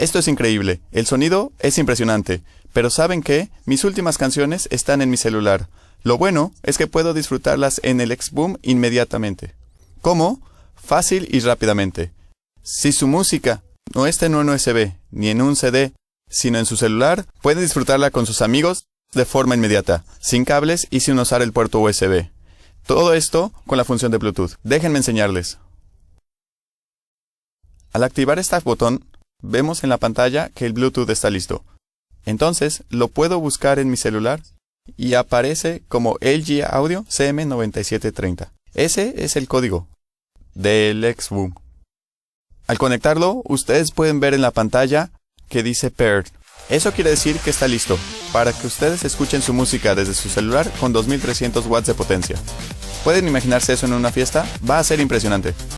Esto es increíble, el sonido es impresionante, pero ¿saben qué? Mis últimas canciones están en mi celular. Lo bueno es que puedo disfrutarlas en el Xboom inmediatamente. ¿Cómo? Fácil y rápidamente. Si su música no está en un USB ni en un CD, sino en su celular, puede disfrutarla con sus amigos de forma inmediata, sin cables y sin usar el puerto USB. Todo esto con la función de Bluetooth. Déjenme enseñarles. Al activar este botón, Vemos en la pantalla que el Bluetooth está listo. Entonces lo puedo buscar en mi celular y aparece como LG Audio CM9730. Ese es el código del Xboom. Al conectarlo, ustedes pueden ver en la pantalla que dice paired. Eso quiere decir que está listo para que ustedes escuchen su música desde su celular con 2300 watts de potencia. ¿Pueden imaginarse eso en una fiesta? Va a ser impresionante.